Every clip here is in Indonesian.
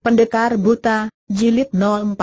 Pendekar Buta, Jilid 04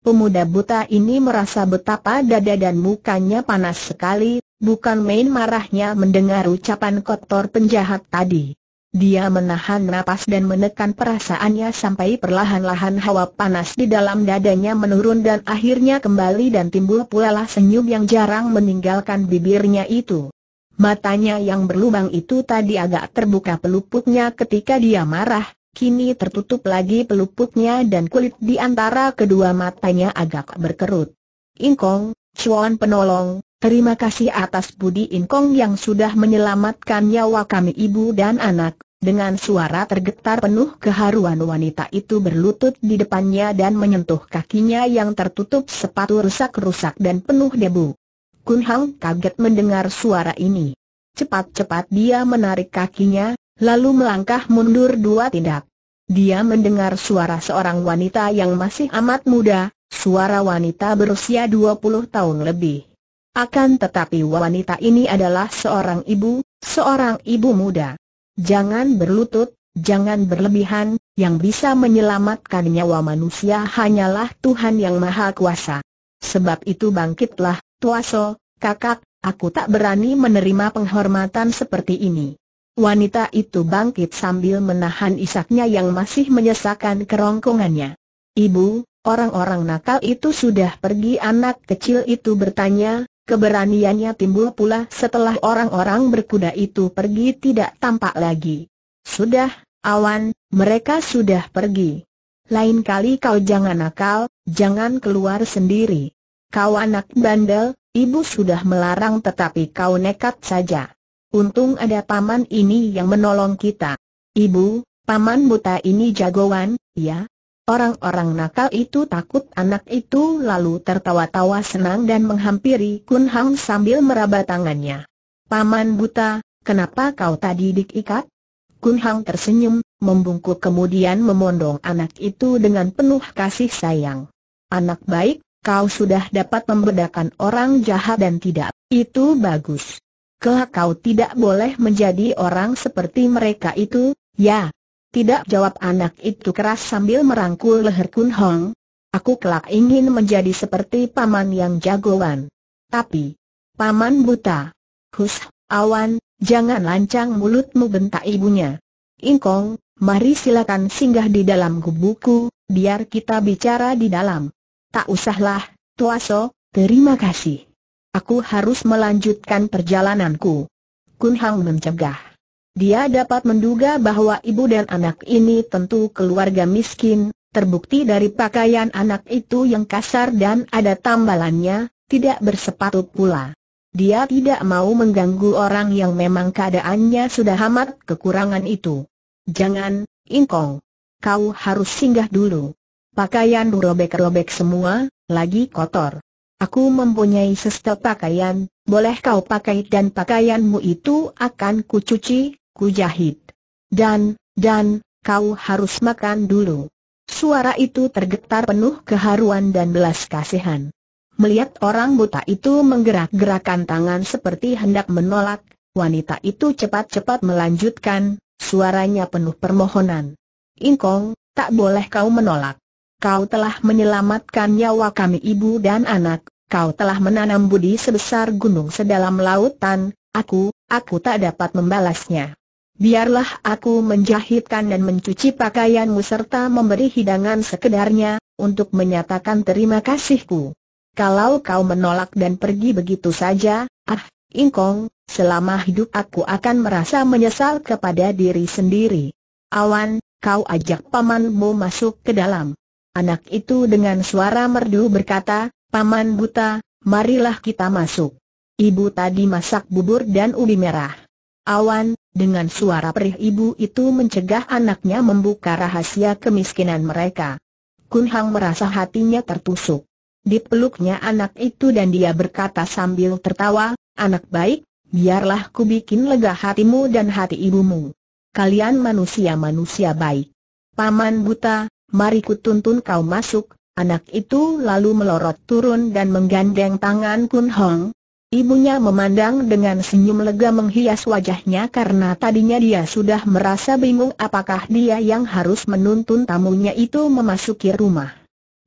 Pemuda buta ini merasa betapa dada dan mukanya panas sekali, bukan main marahnya mendengar ucapan kotor penjahat tadi. Dia menahan napas dan menekan perasaannya sampai perlahan-lahan hawa panas di dalam dadanya menurun dan akhirnya kembali dan timbul pula senyum yang jarang meninggalkan bibirnya itu. Matanya yang berlubang itu tadi agak terbuka pelupuknya ketika dia marah, kini tertutup lagi peluputnya dan kulit di antara kedua matanya agak berkerut. Inkong, Chuan penolong, terima kasih atas budi Inkong yang sudah menyelamatkan nyawa kami ibu dan anak. Dengan suara tergetar penuh keharuan wanita itu berlutut di depannya dan menyentuh kakinya yang tertutup sepatu rusak-rusak dan penuh debu. Kun Hang kaget mendengar suara ini. Cepat-cepat dia menarik kakinya, lalu melangkah mundur dua tindak. Dia mendengar suara seorang wanita yang masih amat muda, suara wanita berusia 20 tahun lebih. Akan tetapi wanita ini adalah seorang ibu, seorang ibu muda. Jangan berlutut, jangan berlebihan, yang bisa menyelamatkan nyawa manusia hanyalah Tuhan yang Maha Kuasa. Sebab itu bangkitlah, Tuaso, kakak, aku tak berani menerima penghormatan seperti ini. Wanita itu bangkit sambil menahan isaknya yang masih menyesakan kerongkongannya. Ibu, orang-orang nakal itu sudah pergi anak kecil itu bertanya, keberaniannya timbul pula setelah orang-orang berkuda itu pergi tidak tampak lagi. Sudah, awan, mereka sudah pergi. Lain kali kau jangan nakal, jangan keluar sendiri. Kau anak bandel, ibu sudah melarang tetapi kau nekat saja. Untung ada paman ini yang menolong kita. Ibu, paman buta ini jagoan, ya? Orang-orang nakal itu takut anak itu lalu tertawa-tawa senang dan menghampiri Kun Hang sambil meraba tangannya. Paman buta, kenapa kau tadi diikat? Kun Hang tersenyum, membungkuk kemudian memondong anak itu dengan penuh kasih sayang. Anak baik, kau sudah dapat membedakan orang jahat dan tidak. Itu bagus kelak kau tidak boleh menjadi orang seperti mereka itu, ya. Tidak jawab anak itu keras sambil merangkul leher Kun Hong. Aku kelak ingin menjadi seperti paman yang jagoan. Tapi, paman buta. Hus, awan, jangan lancang mulutmu bentak ibunya. Ingkong, mari silakan singgah di dalam gubuku, biar kita bicara di dalam. Tak usahlah, Tuaso, terima kasih. Aku harus melanjutkan perjalananku. Kun Hang mencegah. Dia dapat menduga bahwa ibu dan anak ini tentu keluarga miskin, terbukti dari pakaian anak itu yang kasar dan ada tambalannya, tidak bersepatu pula. Dia tidak mau mengganggu orang yang memang keadaannya sudah amat kekurangan itu. Jangan, Ingkong. Kau harus singgah dulu. Pakaian robek-robek semua, lagi kotor. Aku mempunyai sestel pakaian, boleh kau pakai dan pakaianmu itu akan kucuci, jahit. Dan, dan, kau harus makan dulu. Suara itu tergetar penuh keharuan dan belas kasihan. Melihat orang buta itu menggerak-gerakan tangan seperti hendak menolak, wanita itu cepat-cepat melanjutkan, suaranya penuh permohonan. Ingkong, tak boleh kau menolak kau telah menyelamatkan nyawa kami ibu dan anak, kau telah menanam budi sebesar gunung sedalam lautan, aku, aku tak dapat membalasnya. Biarlah aku menjahitkan dan mencuci pakaianmu serta memberi hidangan sekedarnya, untuk menyatakan terima kasihku. Kalau kau menolak dan pergi begitu saja, ah, ingkong, selama hidup aku akan merasa menyesal kepada diri sendiri. Awan, kau ajak pamanmu masuk ke dalam. Anak itu dengan suara merdu berkata, Paman Buta, marilah kita masuk. Ibu tadi masak bubur dan ubi merah. Awan, dengan suara perih ibu itu mencegah anaknya membuka rahasia kemiskinan mereka. Kun Hang merasa hatinya tertusuk. Dipeluknya anak itu dan dia berkata sambil tertawa, Anak baik, biarlah ku bikin lega hatimu dan hati ibumu. Kalian manusia-manusia baik. Paman buta, mari tuntun kau masuk, anak itu lalu melorot turun dan menggandeng tangan Kun Hong. Ibunya memandang dengan senyum lega menghias wajahnya karena tadinya dia sudah merasa bingung apakah dia yang harus menuntun tamunya itu memasuki rumah.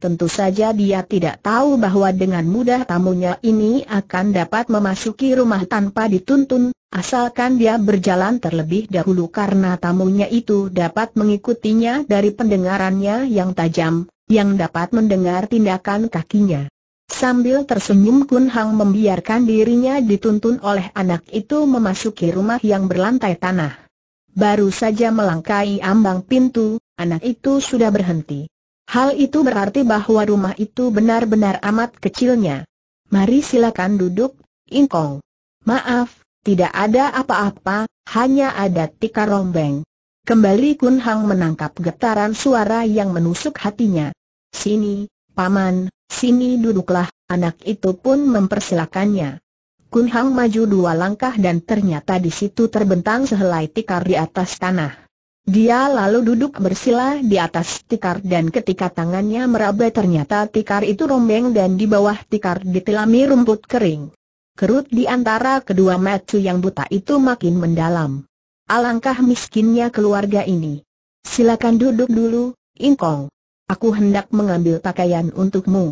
Tentu saja dia tidak tahu bahwa dengan mudah tamunya ini akan dapat memasuki rumah tanpa dituntun, asalkan dia berjalan terlebih dahulu karena tamunya itu dapat mengikutinya dari pendengarannya yang tajam, yang dapat mendengar tindakan kakinya. Sambil tersenyum Kun Hang membiarkan dirinya dituntun oleh anak itu memasuki rumah yang berlantai tanah. Baru saja melangkai ambang pintu, anak itu sudah berhenti. Hal itu berarti bahwa rumah itu benar-benar amat kecilnya. Mari silakan duduk, Ingkong. Maaf, tidak ada apa-apa, hanya ada tika rombeng. Kembali Kun Hang menangkap getaran suara yang menusuk hatinya. Sini, paman, sini duduklah, anak itu pun mempersilakannya. Kun Hang maju dua langkah dan ternyata di situ terbentang sehelai tikar di atas tanah. Dia lalu duduk bersila di atas tikar dan ketika tangannya meraba ternyata tikar itu rombeng dan di bawah tikar ditelami rumput kering. Kerut di antara kedua matu yang buta itu makin mendalam. Alangkah miskinnya keluarga ini. Silakan duduk dulu, Ingkong. Aku hendak mengambil pakaian untukmu.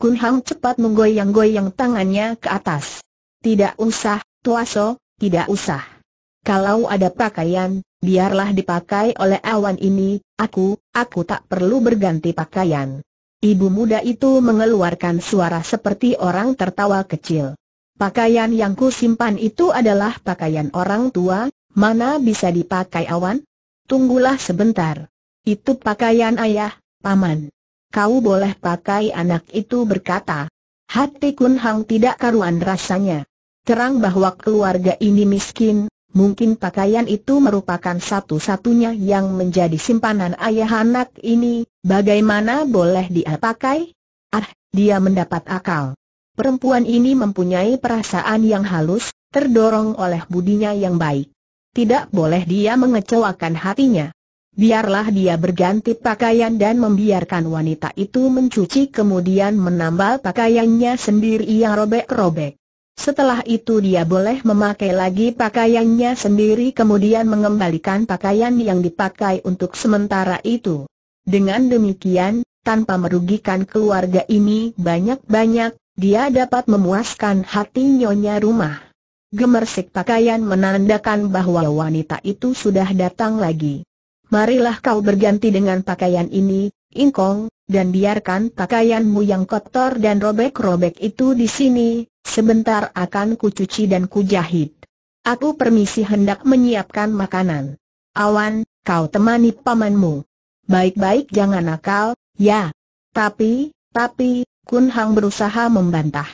Kun Hang cepat menggoyang-goyang tangannya ke atas. Tidak usah, Tuaso, tidak usah. Kalau ada pakaian, biarlah dipakai oleh awan ini, aku, aku tak perlu berganti pakaian. Ibu muda itu mengeluarkan suara seperti orang tertawa kecil. Pakaian yang ku simpan itu adalah pakaian orang tua, mana bisa dipakai awan? Tunggulah sebentar. Itu pakaian ayah, paman. Kau boleh pakai anak itu berkata. Hati Kun Hang tidak karuan rasanya. Terang bahwa keluarga ini miskin, Mungkin pakaian itu merupakan satu-satunya yang menjadi simpanan ayah anak ini, bagaimana boleh dia pakai? Ah, dia mendapat akal. Perempuan ini mempunyai perasaan yang halus, terdorong oleh budinya yang baik. Tidak boleh dia mengecewakan hatinya. Biarlah dia berganti pakaian dan membiarkan wanita itu mencuci kemudian menambal pakaiannya sendiri yang robek-robek. Setelah itu dia boleh memakai lagi pakaiannya sendiri kemudian mengembalikan pakaian yang dipakai untuk sementara itu. Dengan demikian, tanpa merugikan keluarga ini banyak-banyak, dia dapat memuaskan hati nyonya rumah. Gemersik pakaian menandakan bahwa wanita itu sudah datang lagi. Marilah kau berganti dengan pakaian ini, Ingkong, dan biarkan pakaianmu yang kotor dan robek-robek itu di sini, sebentar akan kucuci dan kujahit. Aku permisi hendak menyiapkan makanan. Awan, kau temani pamanmu. Baik-baik jangan nakal, ya. Tapi, tapi, Kun Hang berusaha membantah.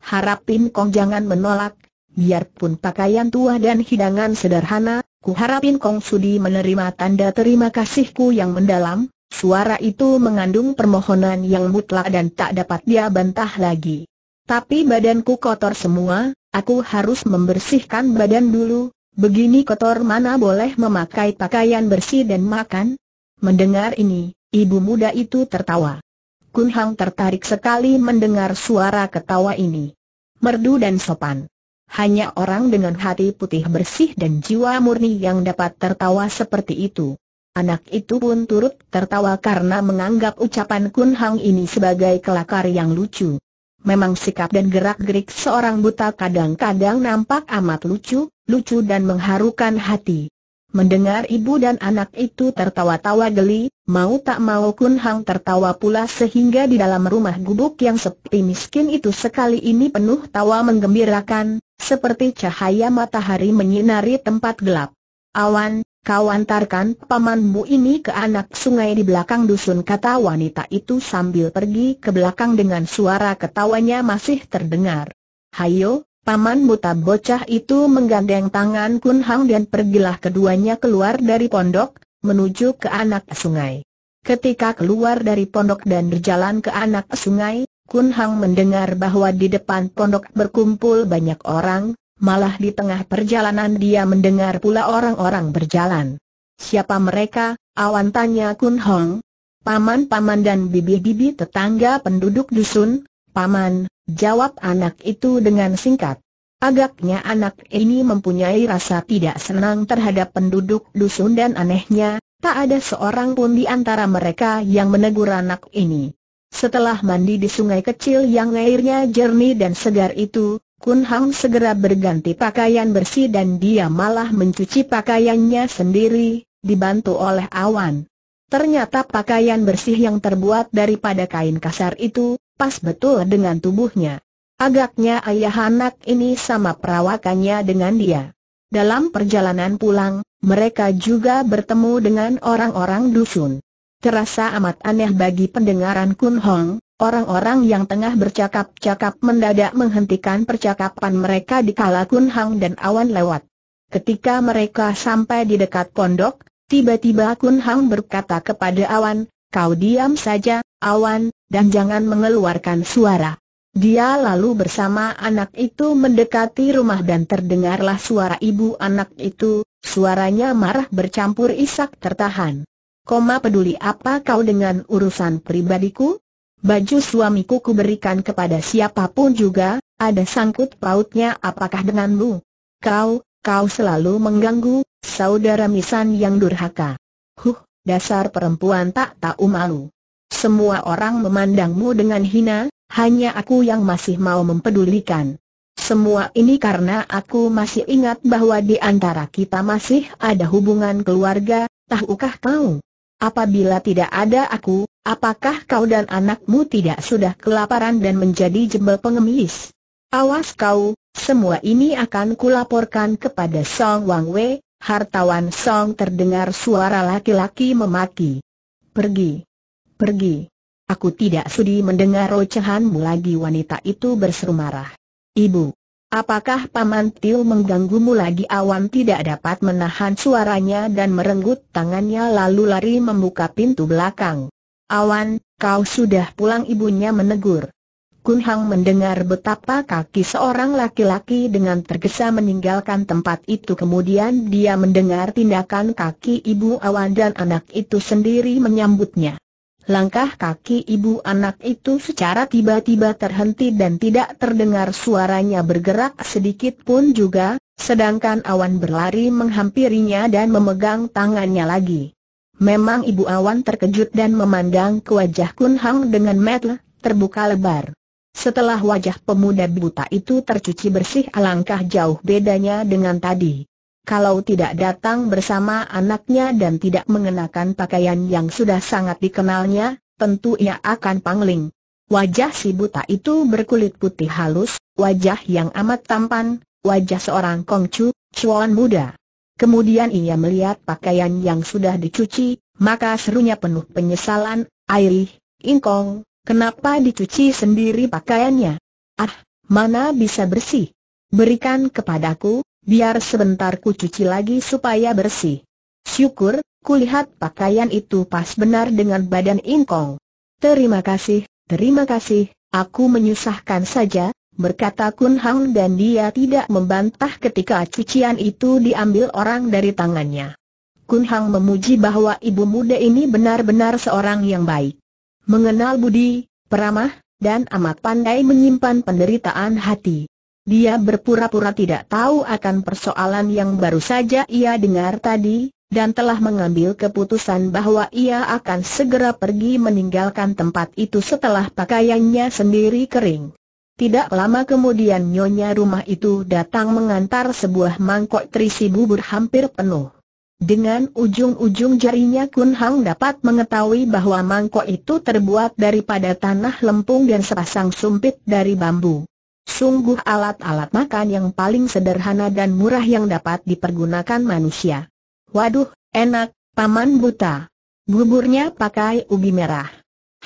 Harapin Kong jangan menolak, biarpun pakaian tua dan hidangan sederhana, ku harapin Kong sudi menerima tanda terima kasihku yang mendalam, Suara itu mengandung permohonan yang mutlak dan tak dapat dia bantah lagi. Tapi badanku kotor semua, aku harus membersihkan badan dulu, begini kotor mana boleh memakai pakaian bersih dan makan? Mendengar ini, ibu muda itu tertawa. Kun Hang tertarik sekali mendengar suara ketawa ini. Merdu dan sopan. Hanya orang dengan hati putih bersih dan jiwa murni yang dapat tertawa seperti itu. Anak itu pun turut tertawa karena menganggap ucapan Kun Hang ini sebagai kelakar yang lucu. Memang sikap dan gerak-gerik seorang buta kadang-kadang nampak amat lucu, lucu dan mengharukan hati. Mendengar ibu dan anak itu tertawa-tawa geli, mau tak mau Kun Hang tertawa pula sehingga di dalam rumah gubuk yang sepi miskin itu sekali ini penuh tawa menggembirakan, seperti cahaya matahari menyinari tempat gelap. Awan, Kau antarkan pamanmu ini ke anak sungai di belakang dusun kata wanita itu sambil pergi ke belakang dengan suara ketawanya masih terdengar. Hayo, paman buta bocah itu menggandeng tangan Kun Hang dan pergilah keduanya keluar dari pondok, menuju ke anak sungai. Ketika keluar dari pondok dan berjalan ke anak sungai, Kun Hang mendengar bahwa di depan pondok berkumpul banyak orang, malah di tengah perjalanan dia mendengar pula orang-orang berjalan. Siapa mereka? Awan tanya Kun Hong. Paman-paman dan bibi-bibi tetangga penduduk dusun, paman, jawab anak itu dengan singkat. Agaknya anak ini mempunyai rasa tidak senang terhadap penduduk dusun dan anehnya, tak ada seorang pun di antara mereka yang menegur anak ini. Setelah mandi di sungai kecil yang airnya jernih dan segar itu, Kun Hang segera berganti pakaian bersih dan dia malah mencuci pakaiannya sendiri, dibantu oleh awan. Ternyata pakaian bersih yang terbuat daripada kain kasar itu, pas betul dengan tubuhnya. Agaknya ayah anak ini sama perawakannya dengan dia. Dalam perjalanan pulang, mereka juga bertemu dengan orang-orang dusun. Terasa amat aneh bagi pendengaran Kun Hong, Orang-orang yang tengah bercakap-cakap mendadak menghentikan percakapan mereka di kala Kun Hang dan Awan lewat. Ketika mereka sampai di dekat pondok, tiba-tiba Kun Hang berkata kepada Awan, kau diam saja, Awan, dan jangan mengeluarkan suara. Dia lalu bersama anak itu mendekati rumah dan terdengarlah suara ibu anak itu, suaranya marah bercampur isak tertahan. Koma peduli apa kau dengan urusan pribadiku? Baju suamiku kuberikan kepada siapapun juga, ada sangkut pautnya apakah denganmu? Kau, kau selalu mengganggu, saudara Misan yang durhaka. Huh, dasar perempuan tak tahu malu. Semua orang memandangmu dengan hina, hanya aku yang masih mau mempedulikan. Semua ini karena aku masih ingat bahwa di antara kita masih ada hubungan keluarga, tahukah kau? Apabila tidak ada aku, Apakah kau dan anakmu tidak sudah kelaparan dan menjadi jembel pengemis? Awas kau, semua ini akan kulaporkan kepada Song Wang Wei, hartawan Song terdengar suara laki-laki memaki. Pergi. Pergi. Aku tidak sudi mendengar rocehanmu lagi wanita itu berseru marah. Ibu. Apakah Paman Til mengganggumu lagi awan tidak dapat menahan suaranya dan merenggut tangannya lalu lari membuka pintu belakang. Awan, kau sudah pulang ibunya menegur. Kun Hang mendengar betapa kaki seorang laki-laki dengan tergesa meninggalkan tempat itu kemudian dia mendengar tindakan kaki ibu Awan dan anak itu sendiri menyambutnya. Langkah kaki ibu anak itu secara tiba-tiba terhenti dan tidak terdengar suaranya bergerak sedikit pun juga, sedangkan Awan berlari menghampirinya dan memegang tangannya lagi. Memang Ibu Awan terkejut dan memandang ke wajah Kun Hang dengan mata terbuka lebar. Setelah wajah pemuda buta itu tercuci bersih alangkah jauh bedanya dengan tadi. Kalau tidak datang bersama anaknya dan tidak mengenakan pakaian yang sudah sangat dikenalnya, tentu ia akan pangling. Wajah si buta itu berkulit putih halus, wajah yang amat tampan, wajah seorang kongcu, cuan muda. Kemudian ia melihat pakaian yang sudah dicuci, maka serunya penuh penyesalan, Airih, Ingkong, kenapa dicuci sendiri pakaiannya? Ah, mana bisa bersih? Berikan kepadaku, biar sebentar ku cuci lagi supaya bersih. Syukur, kulihat pakaian itu pas benar dengan badan Ingkong. Terima kasih, terima kasih, aku menyusahkan saja, berkata Kun Hang dan dia tidak membantah ketika cucian itu diambil orang dari tangannya. Kun Hang memuji bahwa ibu muda ini benar-benar seorang yang baik. Mengenal budi, peramah, dan amat pandai menyimpan penderitaan hati. Dia berpura-pura tidak tahu akan persoalan yang baru saja ia dengar tadi, dan telah mengambil keputusan bahwa ia akan segera pergi meninggalkan tempat itu setelah pakaiannya sendiri kering. Tidak lama kemudian nyonya rumah itu datang mengantar sebuah mangkok terisi bubur hampir penuh. Dengan ujung-ujung jarinya Kun Hang dapat mengetahui bahwa mangkok itu terbuat daripada tanah lempung dan sepasang sumpit dari bambu. Sungguh alat-alat makan yang paling sederhana dan murah yang dapat dipergunakan manusia. Waduh, enak, Paman Buta. Buburnya pakai ubi merah.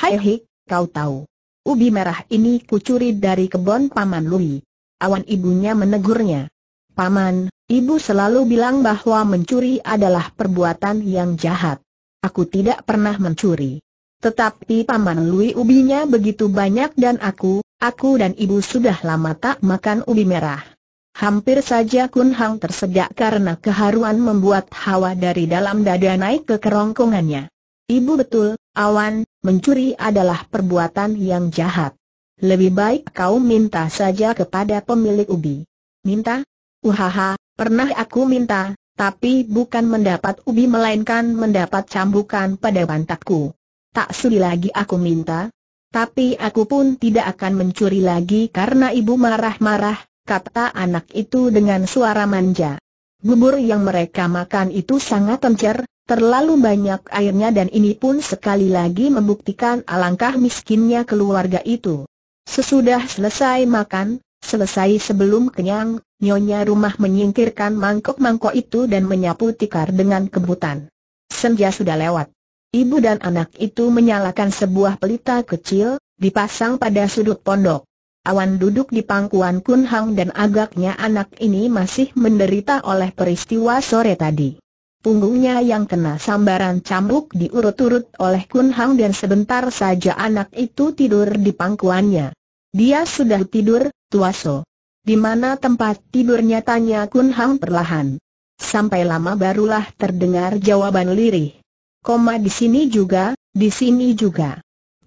Hai hik, kau tahu ubi merah ini kucuri dari kebun Paman Lui. Awan ibunya menegurnya. Paman, ibu selalu bilang bahwa mencuri adalah perbuatan yang jahat. Aku tidak pernah mencuri. Tetapi Paman Lui ubinya begitu banyak dan aku, aku dan ibu sudah lama tak makan ubi merah. Hampir saja Kun Hang tersedak karena keharuan membuat hawa dari dalam dada naik ke kerongkongannya. Ibu betul, Awan, mencuri adalah perbuatan yang jahat. Lebih baik kau minta saja kepada pemilik ubi. Minta? Uhaha, pernah aku minta, tapi bukan mendapat ubi melainkan mendapat cambukan pada bantakku. Tak sudi lagi aku minta, tapi aku pun tidak akan mencuri lagi karena ibu marah-marah, kata anak itu dengan suara manja. Bubur yang mereka makan itu sangat encer, Terlalu banyak airnya dan ini pun sekali lagi membuktikan alangkah miskinnya keluarga itu. Sesudah selesai makan, selesai sebelum kenyang, nyonya rumah menyingkirkan mangkok-mangkok itu dan menyapu tikar dengan kebutan. Senja sudah lewat. Ibu dan anak itu menyalakan sebuah pelita kecil, dipasang pada sudut pondok. Awan duduk di pangkuan Kunhang dan agaknya anak ini masih menderita oleh peristiwa sore tadi. Punggungnya yang kena sambaran cambuk diurut-urut oleh Kun Hang dan sebentar saja anak itu tidur di pangkuannya. Dia sudah tidur, Tuaso. Di mana tempat tidurnya tanya Kun Hang perlahan. Sampai lama barulah terdengar jawaban lirih. Koma di sini juga, di sini juga.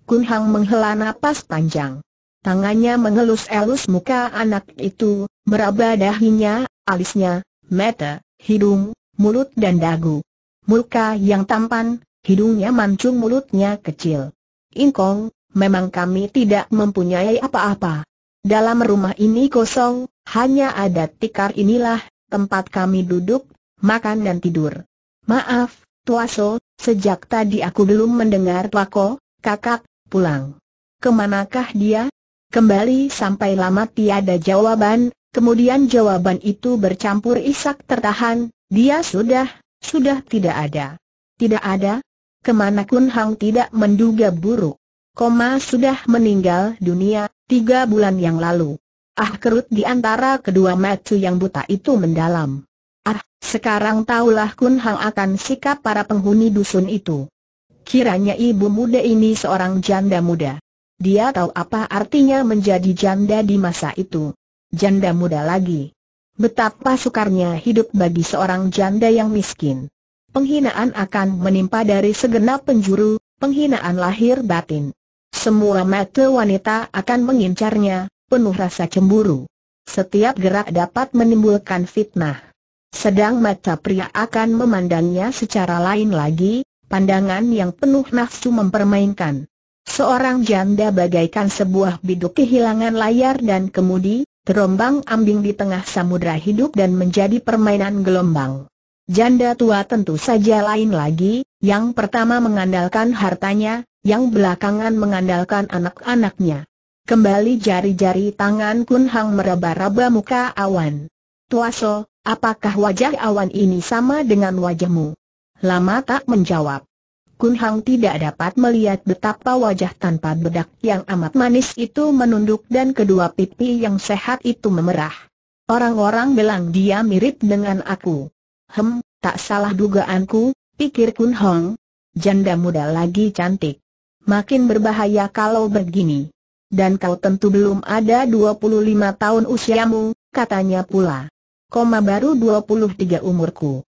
Kun Hang menghela napas panjang. Tangannya mengelus-elus muka anak itu, meraba dahinya, alisnya, mata, hidung, mulut dan dagu. Muka yang tampan, hidungnya mancung mulutnya kecil. Ingkong, memang kami tidak mempunyai apa-apa. Dalam rumah ini kosong, hanya ada tikar inilah, tempat kami duduk, makan dan tidur. Maaf, Tuaso, sejak tadi aku belum mendengar Tuako, kakak, pulang. Kemanakah dia? Kembali sampai lama tiada jawaban, kemudian jawaban itu bercampur isak tertahan, dia sudah, sudah tidak ada. Tidak ada? Kemana Kun Hang tidak menduga buruk. Koma sudah meninggal dunia, tiga bulan yang lalu. Ah kerut di antara kedua mata yang buta itu mendalam. Ah, sekarang tahulah Kun Hang akan sikap para penghuni dusun itu. Kiranya ibu muda ini seorang janda muda. Dia tahu apa artinya menjadi janda di masa itu. Janda muda lagi. Betapa sukarnya hidup bagi seorang janda yang miskin. Penghinaan akan menimpa dari segenap penjuru, penghinaan lahir batin. Semua mata wanita akan mengincarnya, penuh rasa cemburu. Setiap gerak dapat menimbulkan fitnah. Sedang mata pria akan memandangnya secara lain lagi, pandangan yang penuh nafsu mempermainkan. Seorang janda bagaikan sebuah biduk kehilangan layar dan kemudi, terombang-ambing di tengah samudra hidup dan menjadi permainan gelombang. Janda tua tentu saja lain lagi, yang pertama mengandalkan hartanya, yang belakangan mengandalkan anak-anaknya. Kembali jari-jari tangan Kun Hang meraba-raba muka awan. Tuaso, apakah wajah awan ini sama dengan wajahmu? Lama tak menjawab. Kun Hang tidak dapat melihat betapa wajah tanpa bedak yang amat manis itu menunduk dan kedua pipi yang sehat itu memerah. Orang-orang bilang dia mirip dengan aku. Hem, tak salah dugaanku, pikir Kun Hong. Janda muda lagi cantik. Makin berbahaya kalau begini. Dan kau tentu belum ada 25 tahun usiamu, katanya pula. Koma baru 23 umurku.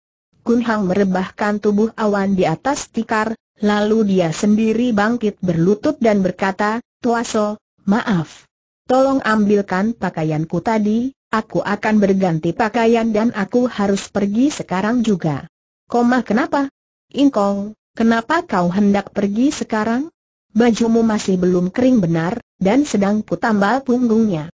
Kun Hang merebahkan tubuh awan di atas tikar, lalu dia sendiri bangkit berlutut dan berkata, Tuaso, maaf. Tolong ambilkan pakaianku tadi, aku akan berganti pakaian dan aku harus pergi sekarang juga. Koma kenapa? Ingkong, kenapa kau hendak pergi sekarang? Bajumu masih belum kering benar, dan sedang kutambal punggungnya.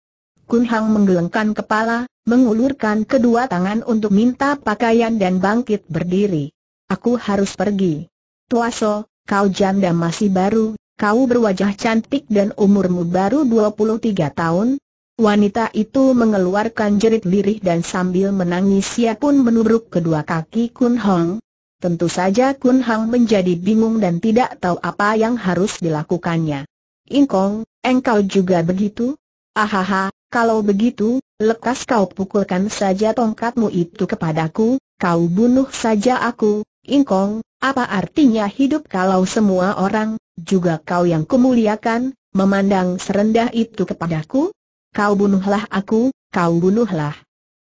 Kun Hang menggelengkan kepala, mengulurkan kedua tangan untuk minta pakaian dan bangkit berdiri. Aku harus pergi. Tuaso, kau janda masih baru, kau berwajah cantik dan umurmu baru 23 tahun, Wanita itu mengeluarkan jerit lirih dan sambil menangis ia pun menubruk kedua kaki Kun Hong. Tentu saja Kun Hong menjadi bingung dan tidak tahu apa yang harus dilakukannya. Ingkong, engkau juga begitu? Ahaha, kalau begitu, lekas kau pukulkan saja tongkatmu itu kepadaku, kau bunuh saja aku, ingkong, apa artinya hidup kalau semua orang, juga kau yang kumuliakan, memandang serendah itu kepadaku? Kau bunuhlah aku, kau bunuhlah.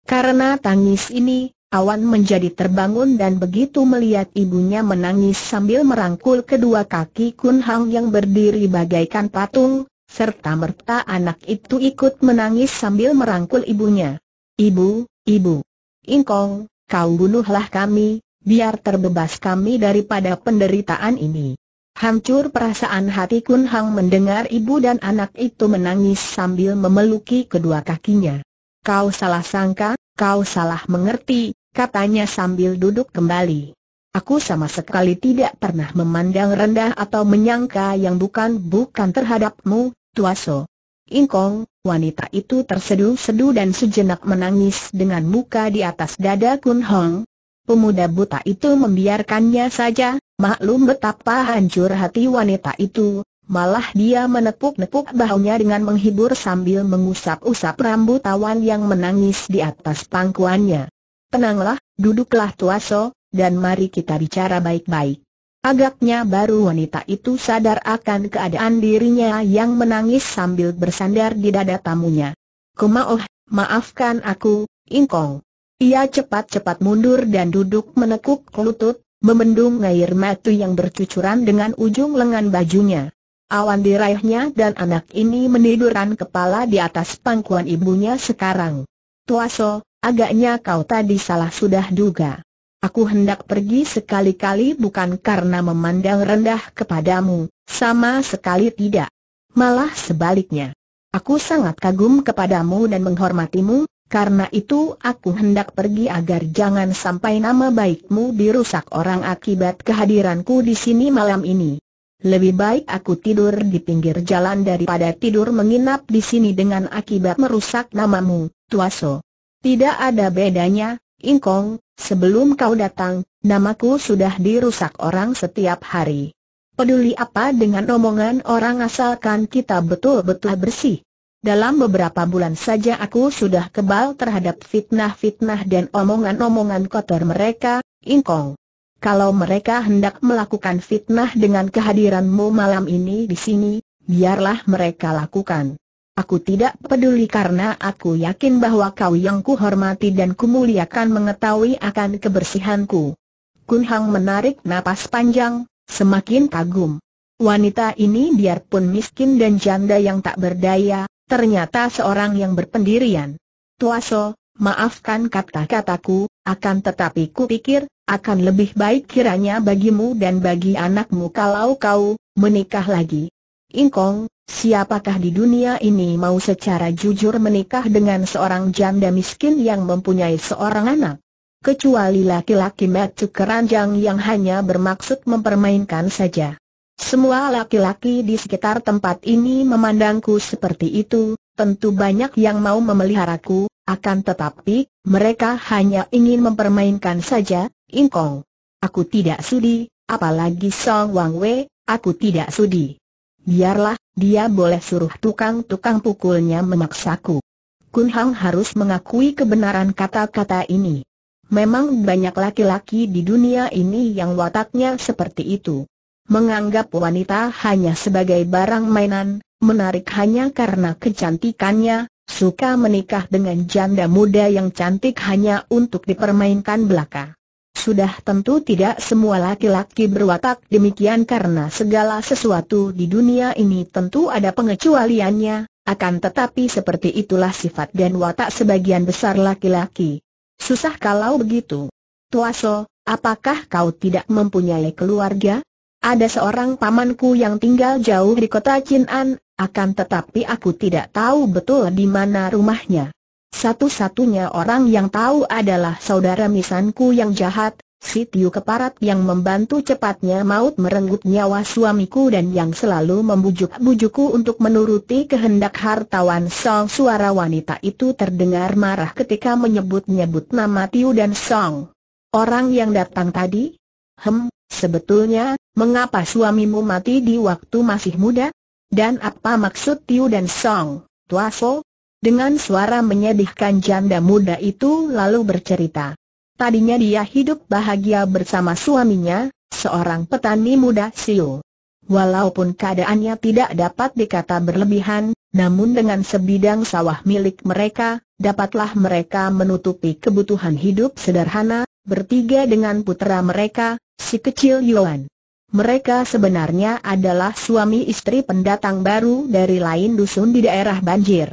Karena tangis ini, Awan menjadi terbangun dan begitu melihat ibunya menangis sambil merangkul kedua kaki Kun Hang yang berdiri bagaikan patung, serta merta anak itu ikut menangis sambil merangkul ibunya. Ibu, ibu, Ingkong, kau bunuhlah kami, biar terbebas kami daripada penderitaan ini. Hancur perasaan hati Kun Hang mendengar ibu dan anak itu menangis sambil memeluki kedua kakinya. Kau salah sangka, kau salah mengerti, katanya sambil duduk kembali. Aku sama sekali tidak pernah memandang rendah atau menyangka yang bukan-bukan terhadapmu, Tuaso. Ingkong, wanita itu terseduh sedu dan sejenak menangis dengan muka di atas dada Kun Hong. Pemuda buta itu membiarkannya saja, maklum betapa hancur hati wanita itu, malah dia menepuk-nepuk bahunya dengan menghibur sambil mengusap-usap rambut tawan yang menangis di atas pangkuannya. Tenanglah, duduklah Tuaso, dan mari kita bicara baik-baik. Agaknya baru wanita itu sadar akan keadaan dirinya yang menangis sambil bersandar di dada tamunya. Kumaoh, maafkan aku, Ingkong. Ia cepat-cepat mundur dan duduk menekuk lutut, membendung air mata yang bercucuran dengan ujung lengan bajunya. Awan diraihnya dan anak ini meniduran kepala di atas pangkuan ibunya sekarang. Tuaso, agaknya kau tadi salah sudah duga. Aku hendak pergi sekali-kali bukan karena memandang rendah kepadamu, sama sekali tidak. Malah sebaliknya. Aku sangat kagum kepadamu dan menghormatimu, karena itu aku hendak pergi agar jangan sampai nama baikmu dirusak orang akibat kehadiranku di sini malam ini. Lebih baik aku tidur di pinggir jalan daripada tidur menginap di sini dengan akibat merusak namamu, Tuaso. Tidak ada bedanya, Ingkong, sebelum kau datang, namaku sudah dirusak orang setiap hari. Peduli apa dengan omongan orang asalkan kita betul-betul bersih. Dalam beberapa bulan saja aku sudah kebal terhadap fitnah-fitnah dan omongan-omongan kotor mereka, Ingkong. Kalau mereka hendak melakukan fitnah dengan kehadiranmu malam ini di sini, biarlah mereka lakukan. Aku tidak peduli karena aku yakin bahwa kau yang kuhormati dan kumuliakan mengetahui akan kebersihanku. Kun Hang menarik napas panjang, semakin kagum. Wanita ini biarpun miskin dan janda yang tak berdaya, ternyata seorang yang berpendirian. So, maafkan kata-kataku, akan tetapi ku pikir akan lebih baik kiranya bagimu dan bagi anakmu kalau kau menikah lagi. Ingkong, Siapakah di dunia ini mau secara jujur menikah dengan seorang janda miskin yang mempunyai seorang anak? Kecuali laki-laki metu keranjang yang hanya bermaksud mempermainkan saja. Semua laki-laki di sekitar tempat ini memandangku seperti itu, tentu banyak yang mau memeliharaku, akan tetapi, mereka hanya ingin mempermainkan saja, ingkong. Aku tidak sudi, apalagi Song Wang Wei, aku tidak sudi. Biarlah, dia boleh suruh tukang-tukang pukulnya memaksaku. Kun Hang harus mengakui kebenaran kata-kata ini. Memang banyak laki-laki di dunia ini yang wataknya seperti itu. Menganggap wanita hanya sebagai barang mainan, menarik hanya karena kecantikannya, suka menikah dengan janda muda yang cantik hanya untuk dipermainkan belaka. Sudah tentu tidak semua laki-laki berwatak demikian karena segala sesuatu di dunia ini tentu ada pengecualiannya, akan tetapi seperti itulah sifat dan watak sebagian besar laki-laki. Susah kalau begitu. Tuaso, apakah kau tidak mempunyai keluarga? Ada seorang pamanku yang tinggal jauh di kota Chin'an, akan tetapi aku tidak tahu betul di mana rumahnya. Satu-satunya orang yang tahu adalah saudara misanku yang jahat, si Tiu Keparat yang membantu cepatnya maut merenggut nyawa suamiku dan yang selalu membujuk bujukku untuk menuruti kehendak hartawan Song. Suara wanita itu terdengar marah ketika menyebut-nyebut nama Tiu dan Song. Orang yang datang tadi? Hem, sebetulnya, mengapa suamimu mati di waktu masih muda? Dan apa maksud Tiu dan Song? Tuaso, dengan suara menyedihkan janda muda itu lalu bercerita. Tadinya dia hidup bahagia bersama suaminya, seorang petani muda Sio. Walaupun keadaannya tidak dapat dikata berlebihan, namun dengan sebidang sawah milik mereka, dapatlah mereka menutupi kebutuhan hidup sederhana, bertiga dengan putera mereka, si kecil Yuan. Mereka sebenarnya adalah suami istri pendatang baru dari lain dusun di daerah banjir.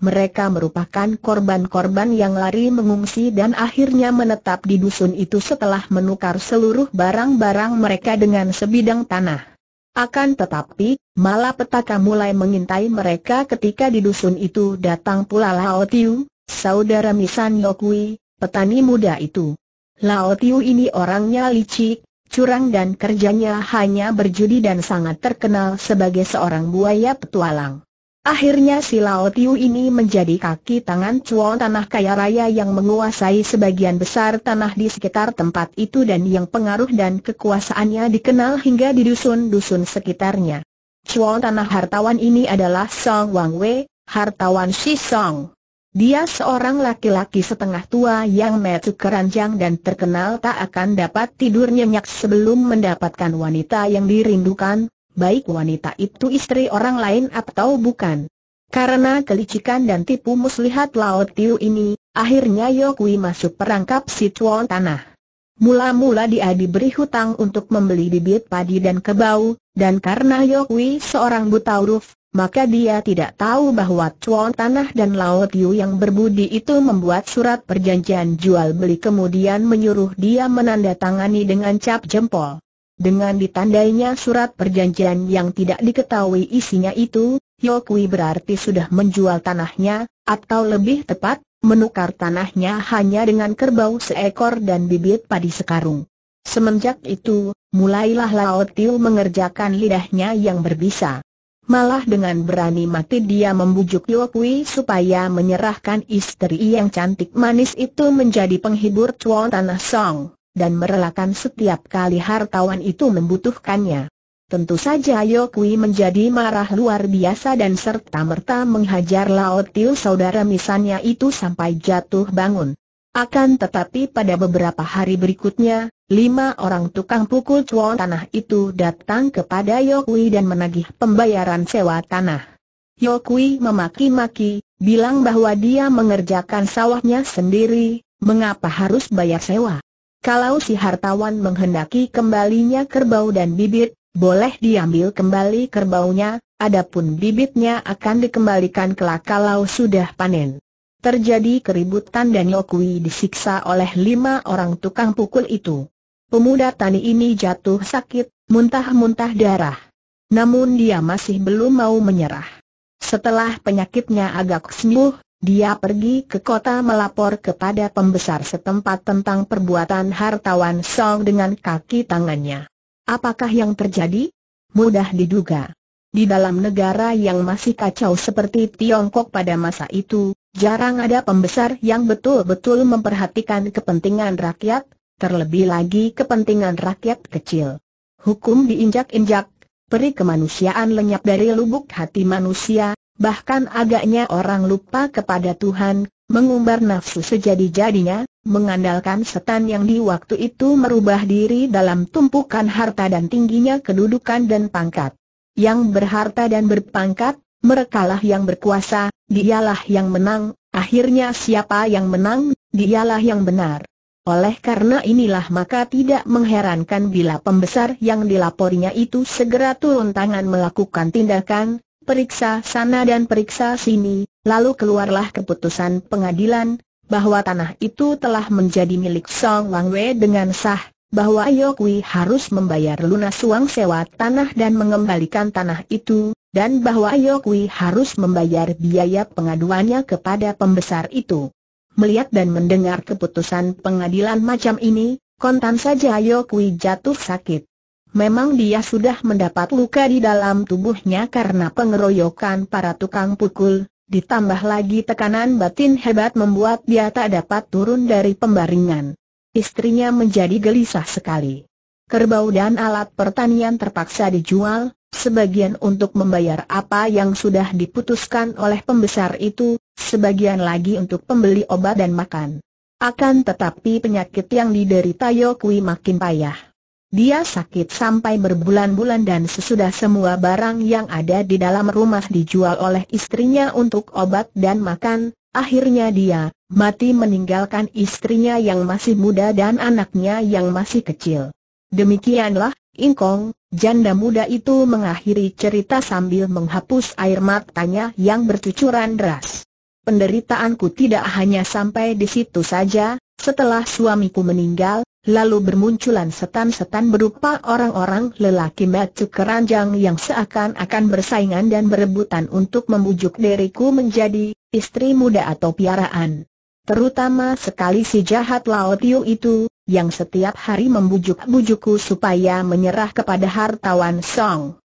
Mereka merupakan korban-korban yang lari mengungsi dan akhirnya menetap di dusun itu setelah menukar seluruh barang-barang mereka dengan sebidang tanah. Akan tetapi, malah petaka mulai mengintai mereka ketika di dusun itu datang pula Lao Tiu, saudara Misan Yokui, petani muda itu. Lao Tiu ini orangnya licik, curang dan kerjanya hanya berjudi dan sangat terkenal sebagai seorang buaya petualang. Akhirnya si Lao Tiu ini menjadi kaki tangan cuan tanah kaya raya yang menguasai sebagian besar tanah di sekitar tempat itu dan yang pengaruh dan kekuasaannya dikenal hingga di dusun-dusun sekitarnya. Cuan tanah hartawan ini adalah Song Wang Wei, hartawan Si Song. Dia seorang laki-laki setengah tua yang metu keranjang dan terkenal tak akan dapat tidur nyenyak sebelum mendapatkan wanita yang dirindukan, baik wanita itu istri orang lain atau bukan. Karena kelicikan dan tipu muslihat Lao Tiu ini, akhirnya Yokwi masuk perangkap si tuan tanah. Mula-mula dia diberi hutang untuk membeli bibit padi dan kebau, dan karena Yokwi seorang buta huruf, maka dia tidak tahu bahwa Chuan Tanah dan Laut Yu yang berbudi itu membuat surat perjanjian jual beli kemudian menyuruh dia menandatangani dengan cap jempol. Dengan ditandainya surat perjanjian yang tidak diketahui isinya itu, Yokui berarti sudah menjual tanahnya, atau lebih tepat, menukar tanahnya hanya dengan kerbau seekor dan bibit padi sekarung. Semenjak itu, mulailah Lao Tiu mengerjakan lidahnya yang berbisa. Malah dengan berani mati dia membujuk Yokui supaya menyerahkan istri yang cantik manis itu menjadi penghibur cuan Tanah Song dan merelakan setiap kali hartawan itu membutuhkannya. Tentu saja Yokui menjadi marah luar biasa dan serta-merta menghajar Lao Tiu saudara misannya itu sampai jatuh bangun. Akan tetapi pada beberapa hari berikutnya, lima orang tukang pukul cuan tanah itu datang kepada Yokui dan menagih pembayaran sewa tanah. Yokui memaki-maki, bilang bahwa dia mengerjakan sawahnya sendiri, mengapa harus bayar sewa? Kalau si hartawan menghendaki kembalinya kerbau dan bibit, boleh diambil kembali kerbaunya, adapun bibitnya akan dikembalikan kelak kalau sudah panen. Terjadi keributan dan Yokui disiksa oleh lima orang tukang pukul itu. Pemuda tani ini jatuh sakit, muntah-muntah darah. Namun dia masih belum mau menyerah. Setelah penyakitnya agak sembuh, dia pergi ke kota melapor kepada pembesar setempat tentang perbuatan hartawan Song dengan kaki tangannya. Apakah yang terjadi? Mudah diduga. Di dalam negara yang masih kacau seperti Tiongkok pada masa itu, jarang ada pembesar yang betul-betul memperhatikan kepentingan rakyat, terlebih lagi kepentingan rakyat kecil. Hukum diinjak-injak, peri kemanusiaan lenyap dari lubuk hati manusia, bahkan agaknya orang lupa kepada Tuhan, mengumbar nafsu sejadi-jadinya, mengandalkan setan yang di waktu itu merubah diri dalam tumpukan harta dan tingginya kedudukan dan pangkat. Yang berharta dan berpangkat, merekalah yang berkuasa, dialah yang menang, akhirnya siapa yang menang, dialah yang benar. Oleh karena inilah maka tidak mengherankan bila pembesar yang dilaporinya itu segera turun tangan melakukan tindakan, periksa sana dan periksa sini, lalu keluarlah keputusan pengadilan, bahwa tanah itu telah menjadi milik Song Wang Wei dengan sah, bahwa Wei harus membayar lunas uang sewa tanah dan mengembalikan tanah itu, dan bahwa Wei harus membayar biaya pengaduannya kepada pembesar itu. Melihat dan mendengar keputusan pengadilan macam ini, kontan saja Wei jatuh sakit. Memang dia sudah mendapat luka di dalam tubuhnya karena pengeroyokan para tukang pukul, ditambah lagi tekanan batin hebat membuat dia tak dapat turun dari pembaringan. Istrinya menjadi gelisah sekali. Kerbau dan alat pertanian terpaksa dijual, sebagian untuk membayar apa yang sudah diputuskan oleh pembesar itu, sebagian lagi untuk pembeli obat dan makan. Akan tetapi penyakit yang diderita Yokui makin payah. Dia sakit sampai berbulan-bulan dan sesudah semua barang yang ada di dalam rumah dijual oleh istrinya untuk obat dan makan, akhirnya dia mati meninggalkan istrinya yang masih muda dan anaknya yang masih kecil. Demikianlah, Ingkong, janda muda itu mengakhiri cerita sambil menghapus air matanya yang bercucuran deras. Penderitaanku tidak hanya sampai di situ saja, setelah suamiku meninggal, lalu bermunculan setan-setan berupa orang-orang lelaki macu keranjang yang seakan-akan bersaingan dan berebutan untuk membujuk diriku menjadi istri muda atau piaraan. Terutama sekali si jahat laut Tiu itu, yang setiap hari membujuk-bujuku supaya menyerah kepada hartawan Song.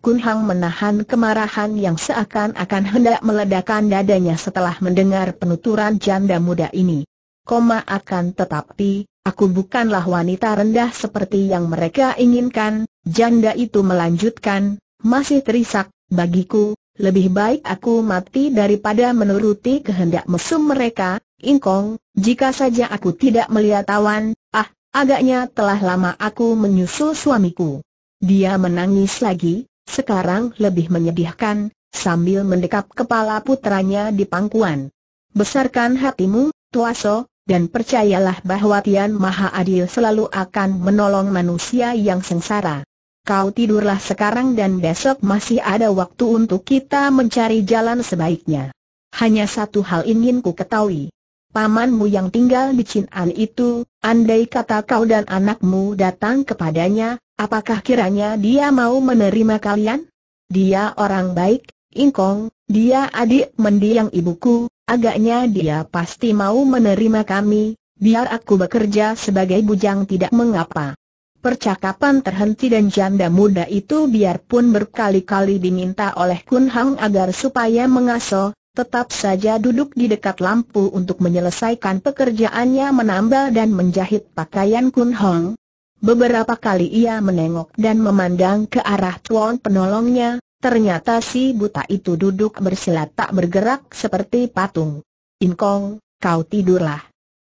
Kun Hang menahan kemarahan yang seakan-akan hendak meledakkan dadanya setelah mendengar penuturan janda muda ini. Koma akan tetapi, Aku bukanlah wanita rendah seperti yang mereka inginkan, janda itu melanjutkan, masih terisak, bagiku, lebih baik aku mati daripada menuruti kehendak mesum mereka, ingkong, jika saja aku tidak melihat awan, ah, agaknya telah lama aku menyusul suamiku. Dia menangis lagi, sekarang lebih menyedihkan, sambil mendekap kepala putranya di pangkuan. Besarkan hatimu, Tuaso, dan percayalah bahwa Tian Maha Adil selalu akan menolong manusia yang sengsara. Kau tidurlah sekarang dan besok masih ada waktu untuk kita mencari jalan sebaiknya. Hanya satu hal ingin ku ketahui. Pamanmu yang tinggal di Chin'an itu, andai kata kau dan anakmu datang kepadanya, apakah kiranya dia mau menerima kalian? Dia orang baik, Ingkong, dia adik mendiang ibuku, agaknya dia pasti mau menerima kami, biar aku bekerja sebagai bujang tidak mengapa. Percakapan terhenti dan janda muda itu biarpun berkali-kali diminta oleh Kun Hang agar supaya mengasuh, tetap saja duduk di dekat lampu untuk menyelesaikan pekerjaannya menambal dan menjahit pakaian Kun Hang. Beberapa kali ia menengok dan memandang ke arah tuan penolongnya, Ternyata si buta itu duduk bersila tak bergerak seperti patung. Inkong, kau tidurlah.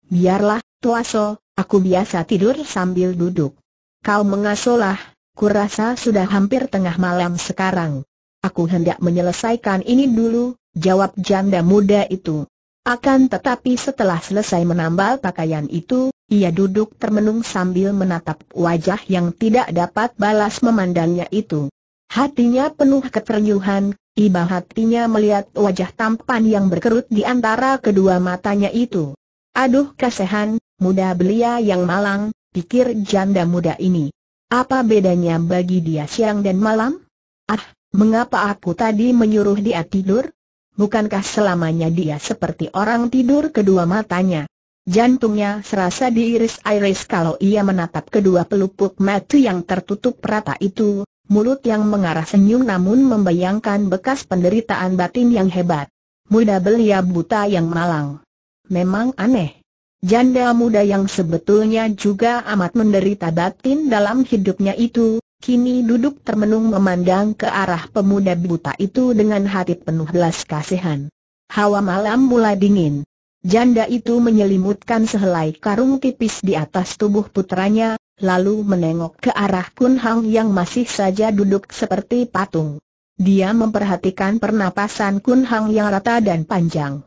Biarlah, Tuaso, aku biasa tidur sambil duduk. Kau mengasolah, kurasa sudah hampir tengah malam sekarang. Aku hendak menyelesaikan ini dulu, jawab janda muda itu. Akan tetapi setelah selesai menambal pakaian itu, ia duduk termenung sambil menatap wajah yang tidak dapat balas memandangnya itu. Hatinya penuh keternyuhan, iba hatinya melihat wajah tampan yang berkerut di antara kedua matanya itu. Aduh kasihan, muda belia yang malang, pikir janda muda ini. Apa bedanya bagi dia siang dan malam? Ah, mengapa aku tadi menyuruh dia tidur? Bukankah selamanya dia seperti orang tidur kedua matanya? Jantungnya serasa diiris-iris kalau ia menatap kedua pelupuk mata yang tertutup rata itu, mulut yang mengarah senyum namun membayangkan bekas penderitaan batin yang hebat. Muda belia buta yang malang. Memang aneh. Janda muda yang sebetulnya juga amat menderita batin dalam hidupnya itu, kini duduk termenung memandang ke arah pemuda buta itu dengan hati penuh belas kasihan. Hawa malam mulai dingin. Janda itu menyelimutkan sehelai karung tipis di atas tubuh putranya, lalu menengok ke arah Kun Hang yang masih saja duduk seperti patung. Dia memperhatikan pernapasan Kun Hang yang rata dan panjang.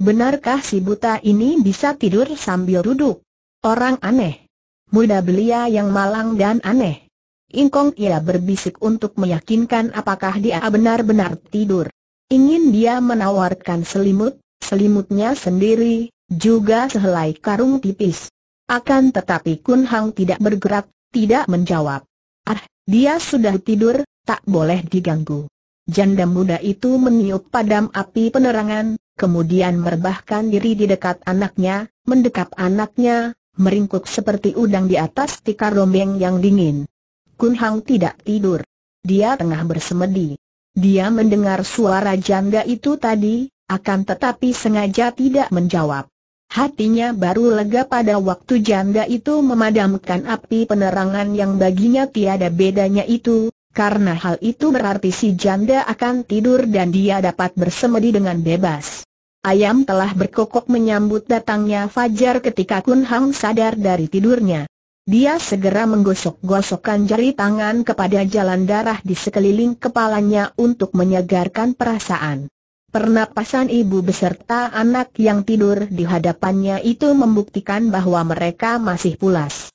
Benarkah si buta ini bisa tidur sambil duduk? Orang aneh. Muda belia yang malang dan aneh. Ingkong ia berbisik untuk meyakinkan apakah dia benar-benar tidur. Ingin dia menawarkan selimut, selimutnya sendiri, juga sehelai karung tipis. Akan tetapi Kun Hang tidak bergerak, tidak menjawab. Ah, dia sudah tidur, tak boleh diganggu. Janda muda itu meniup padam api penerangan, kemudian merbahkan diri di dekat anaknya, mendekap anaknya, meringkuk seperti udang di atas tikar rombeng yang dingin. Kun Hang tidak tidur. Dia tengah bersemedi. Dia mendengar suara janda itu tadi, akan tetapi sengaja tidak menjawab. Hatinya baru lega pada waktu janda itu memadamkan api penerangan yang baginya tiada bedanya itu, karena hal itu berarti si janda akan tidur dan dia dapat bersemedi dengan bebas. Ayam telah berkokok menyambut datangnya Fajar ketika Kun Hang sadar dari tidurnya. Dia segera menggosok-gosokkan jari tangan kepada jalan darah di sekeliling kepalanya untuk menyegarkan perasaan. Pernapasan ibu beserta anak yang tidur di hadapannya itu membuktikan bahwa mereka masih pulas.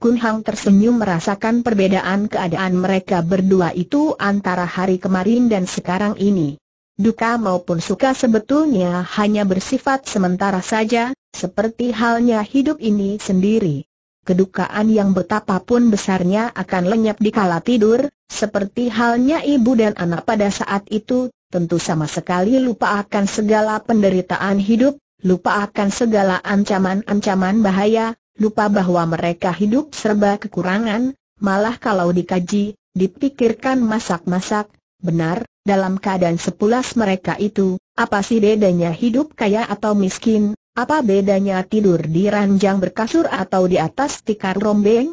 Kun Hang tersenyum merasakan perbedaan keadaan mereka berdua itu antara hari kemarin dan sekarang ini. Duka maupun suka sebetulnya hanya bersifat sementara saja, seperti halnya hidup ini sendiri. Kedukaan yang betapapun besarnya akan lenyap di kala tidur, seperti halnya ibu dan anak pada saat itu tentu sama sekali lupa akan segala penderitaan hidup, lupa akan segala ancaman-ancaman bahaya, lupa bahwa mereka hidup serba kekurangan, malah kalau dikaji, dipikirkan masak-masak, benar, dalam keadaan sepulas mereka itu, apa sih bedanya hidup kaya atau miskin, apa bedanya tidur di ranjang berkasur atau di atas tikar rombeng?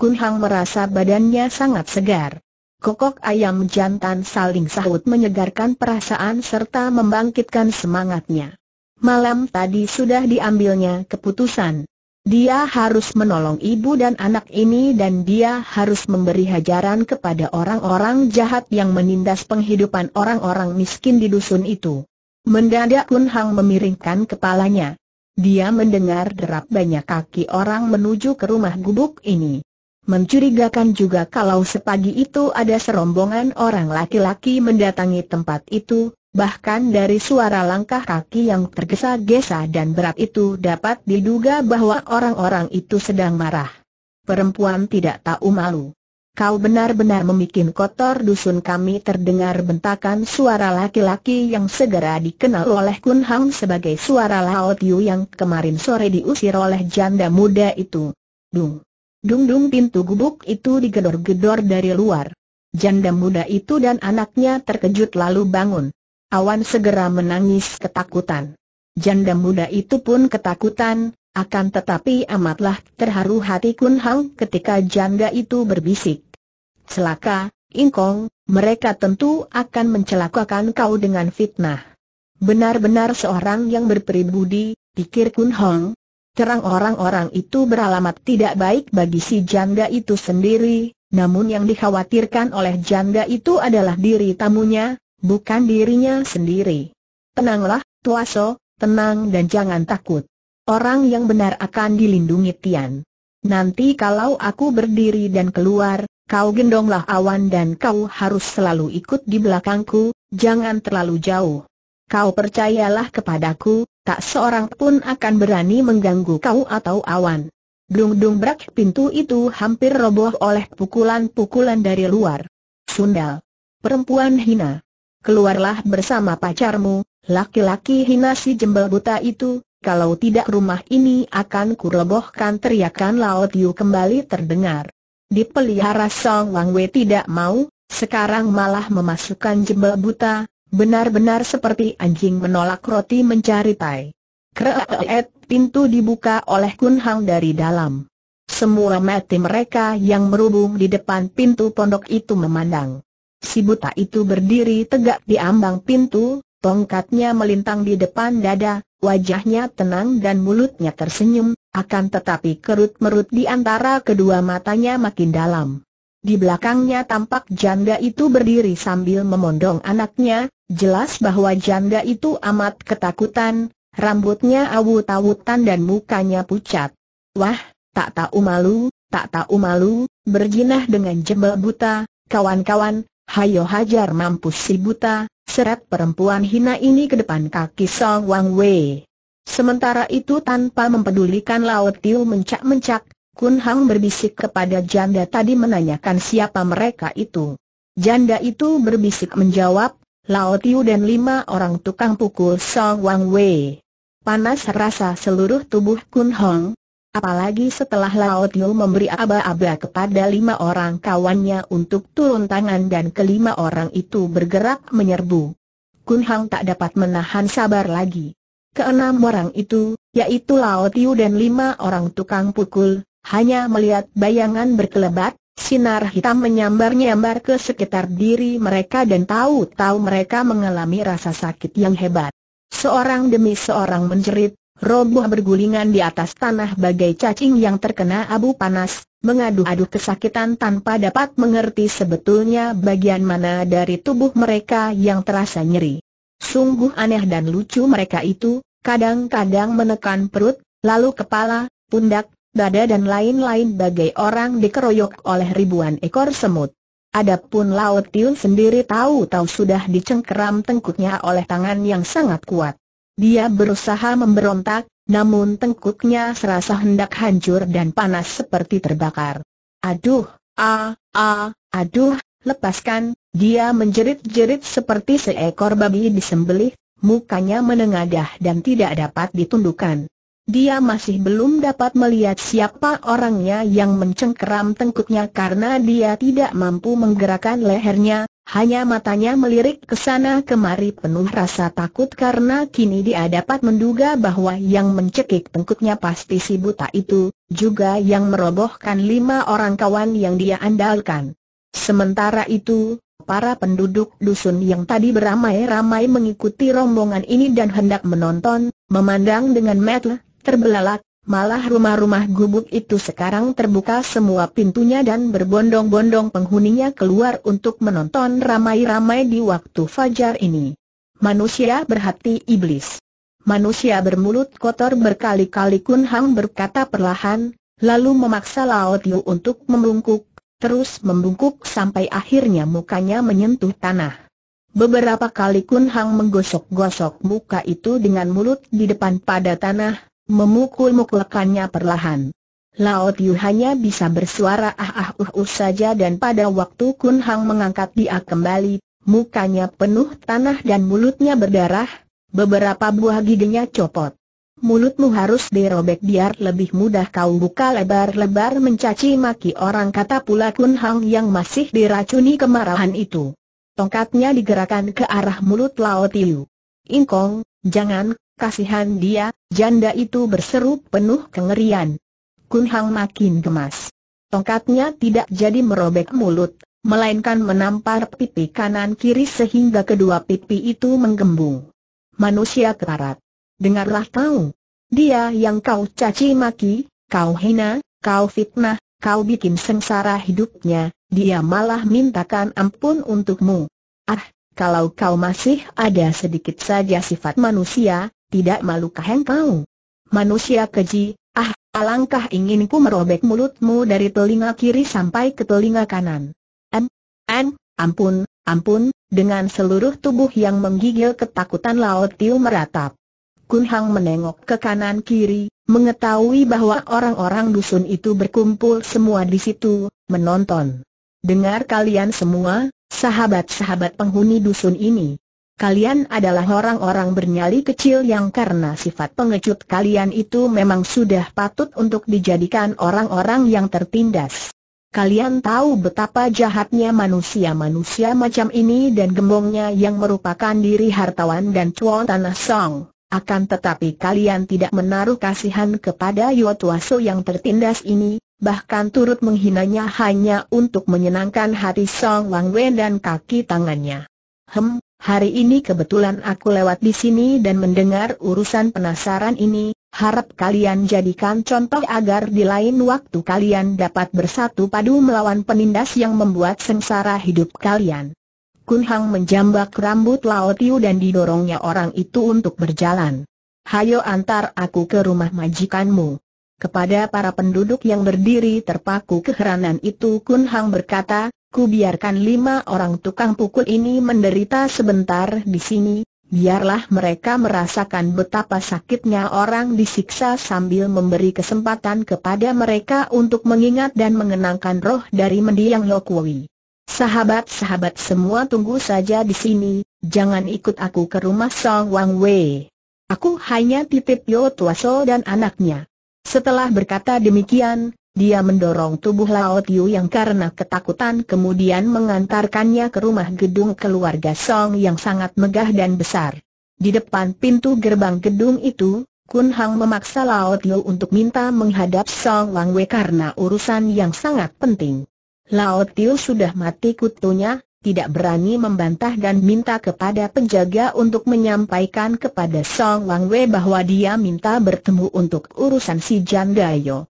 Kun Hang merasa badannya sangat segar. Kokok ayam jantan saling sahut menyegarkan perasaan serta membangkitkan semangatnya. Malam tadi sudah diambilnya keputusan. Dia harus menolong ibu dan anak ini dan dia harus memberi hajaran kepada orang-orang jahat yang menindas penghidupan orang-orang miskin di dusun itu. Mendadak Kun Hang memiringkan kepalanya. Dia mendengar derap banyak kaki orang menuju ke rumah gubuk ini. Mencurigakan juga kalau sepagi itu ada serombongan orang laki-laki mendatangi tempat itu, bahkan dari suara langkah kaki yang tergesa-gesa dan berat itu dapat diduga bahwa orang-orang itu sedang marah. Perempuan tidak tahu malu. Kau benar-benar membuat kotor dusun kami terdengar bentakan suara laki-laki yang segera dikenal oleh Kun Hang sebagai suara Lao Tiu yang kemarin sore diusir oleh janda muda itu. Dung! Dung-dung pintu gubuk itu digedor-gedor dari luar. Janda muda itu dan anaknya terkejut lalu bangun. Awan segera menangis ketakutan. Janda muda itu pun ketakutan, akan tetapi amatlah terharu hati Kun Hang ketika janda itu berbisik. Celaka, Ingkong, mereka tentu akan mencelakakan kau dengan fitnah. Benar-benar seorang yang berperibudi," pikir Kun Hong, Terang orang-orang itu beralamat tidak baik bagi si janda itu sendiri, namun yang dikhawatirkan oleh janda itu adalah diri tamunya, bukan dirinya sendiri. Tenanglah, Tuaso, tenang dan jangan takut. Orang yang benar akan dilindungi Tian. Nanti kalau aku berdiri dan keluar, kau gendonglah awan dan kau harus selalu ikut di belakangku, jangan terlalu jauh. Kau percayalah kepadaku, tak seorang pun akan berani mengganggu kau atau awan. Dung-dung brak pintu itu hampir roboh oleh pukulan-pukulan dari luar. Sundal. Perempuan hina. Keluarlah bersama pacarmu, laki-laki hina si jembel buta itu, kalau tidak rumah ini akan kurobohkan teriakan Laut Yu kembali terdengar. Dipelihara Song Wang Wei tidak mau, sekarang malah memasukkan jembel buta, Benar-benar seperti anjing menolak roti mencari tai. Kreet, pintu dibuka oleh Kun Hang dari dalam. Semua mati mereka yang merubung di depan pintu pondok itu memandang. Si buta itu berdiri tegak di ambang pintu, tongkatnya melintang di depan dada, wajahnya tenang dan mulutnya tersenyum, akan tetapi kerut-merut di antara kedua matanya makin dalam. Di belakangnya tampak janda itu berdiri sambil memondong anaknya, Jelas bahwa janda itu amat ketakutan, rambutnya awut-awutan dan mukanya pucat. Wah, tak tahu malu, tak tahu malu, berjinah dengan jembel buta, kawan-kawan, hayo hajar mampus si buta, seret perempuan hina ini ke depan kaki Song Wang Wei. Sementara itu tanpa mempedulikan Lao Tiu mencak-mencak, Kun Hang berbisik kepada janda tadi menanyakan siapa mereka itu. Janda itu berbisik menjawab, Lao Tiu dan lima orang tukang pukul Song Wang Wei. Panas rasa seluruh tubuh Kun Hong. Apalagi setelah Lao Tiu memberi aba-aba kepada lima orang kawannya untuk turun tangan dan kelima orang itu bergerak menyerbu. Kun Hong tak dapat menahan sabar lagi. Keenam orang itu, yaitu Lao Tiu dan lima orang tukang pukul, hanya melihat bayangan berkelebat, Sinar hitam menyambar-nyambar ke sekitar diri mereka dan tahu-tahu mereka mengalami rasa sakit yang hebat. Seorang demi seorang menjerit, roboh bergulingan di atas tanah bagai cacing yang terkena abu panas, mengadu-adu kesakitan tanpa dapat mengerti sebetulnya bagian mana dari tubuh mereka yang terasa nyeri. Sungguh aneh dan lucu mereka itu, kadang-kadang menekan perut, lalu kepala, pundak, dada dan lain-lain bagai orang dikeroyok oleh ribuan ekor semut. Adapun Laut Tiun sendiri tahu-tahu sudah dicengkeram tengkuknya oleh tangan yang sangat kuat. Dia berusaha memberontak, namun tengkuknya serasa hendak hancur dan panas seperti terbakar. Aduh, ah, ah, aduh, lepaskan, dia menjerit-jerit seperti seekor babi disembelih, mukanya menengadah dan tidak dapat ditundukkan. Dia masih belum dapat melihat siapa orangnya yang mencengkeram tengkuknya karena dia tidak mampu menggerakkan lehernya, hanya matanya melirik ke sana kemari penuh rasa takut karena kini dia dapat menduga bahwa yang mencekik tengkuknya pasti si buta itu, juga yang merobohkan lima orang kawan yang dia andalkan. Sementara itu, Para penduduk dusun yang tadi beramai-ramai mengikuti rombongan ini dan hendak menonton, memandang dengan mata terbelalak, malah rumah-rumah gubuk itu sekarang terbuka semua pintunya dan berbondong-bondong penghuninya keluar untuk menonton ramai-ramai di waktu fajar ini. Manusia berhati iblis. Manusia bermulut kotor berkali-kali Kun Hang berkata perlahan, lalu memaksa Lao Tiu untuk membungkuk, terus membungkuk sampai akhirnya mukanya menyentuh tanah. Beberapa kali Kun Hang menggosok-gosok muka itu dengan mulut di depan pada tanah, memukul-mukulkannya perlahan. Lao Tiu hanya bisa bersuara ah ah uh uh saja dan pada waktu Kun Hang mengangkat dia kembali, mukanya penuh tanah dan mulutnya berdarah, beberapa buah giginya copot. Mulutmu harus dirobek biar lebih mudah kau buka lebar-lebar mencaci maki orang kata pula Kun Hang yang masih diracuni kemarahan itu. Tongkatnya digerakkan ke arah mulut Lao Tiu. Ingkong, jangan Kasihan dia, janda itu berseru penuh kengerian. Kun Hang makin gemas. Tongkatnya tidak jadi merobek mulut, melainkan menampar pipi kanan kiri sehingga kedua pipi itu menggembung. Manusia kerat. Dengarlah kau. Dia yang kau caci maki, kau hina, kau fitnah, kau bikin sengsara hidupnya, dia malah mintakan ampun untukmu. Ah, kalau kau masih ada sedikit saja sifat manusia, tidak malu malukah engkau? Manusia keji, ah, alangkah inginku merobek mulutmu dari telinga kiri sampai ke telinga kanan. Em, em, ampun, ampun, dengan seluruh tubuh yang menggigil ketakutan laut Tiu meratap. Kun Hang menengok ke kanan kiri, mengetahui bahwa orang-orang dusun itu berkumpul semua di situ, menonton. Dengar kalian semua, sahabat-sahabat penghuni dusun ini. Kalian adalah orang-orang bernyali kecil yang karena sifat pengecut kalian itu memang sudah patut untuk dijadikan orang-orang yang tertindas. Kalian tahu betapa jahatnya manusia-manusia macam ini dan gembongnya yang merupakan diri hartawan dan cuan tanah song. Akan tetapi kalian tidak menaruh kasihan kepada Yotuaso yang tertindas ini, bahkan turut menghinanya hanya untuk menyenangkan hati Song Wang Wen dan kaki tangannya. Hem, Hari ini kebetulan aku lewat di sini dan mendengar urusan penasaran ini, harap kalian jadikan contoh agar di lain waktu kalian dapat bersatu padu melawan penindas yang membuat sengsara hidup kalian. Kun Hang menjambak rambut Lao Tiu dan didorongnya orang itu untuk berjalan. Hayo antar aku ke rumah majikanmu. Kepada para penduduk yang berdiri terpaku keheranan itu Kun Hang berkata, Ku biarkan lima orang tukang pukul ini menderita sebentar di sini, biarlah mereka merasakan betapa sakitnya orang disiksa sambil memberi kesempatan kepada mereka untuk mengingat dan mengenangkan roh dari mendiang Lokwui. Sahabat-sahabat semua tunggu saja di sini, jangan ikut aku ke rumah Song Wang Wei. Aku hanya titip Yo dan anaknya. Setelah berkata demikian, dia mendorong tubuh Lao Tiu yang karena ketakutan kemudian mengantarkannya ke rumah gedung keluarga Song yang sangat megah dan besar. Di depan pintu gerbang gedung itu, Kun Hang memaksa Lao Tiu untuk minta menghadap Song Wang Wei karena urusan yang sangat penting. Lao Tiu sudah mati kutunya, tidak berani membantah dan minta kepada penjaga untuk menyampaikan kepada Song Wang Wei bahwa dia minta bertemu untuk urusan si Jan Dayo.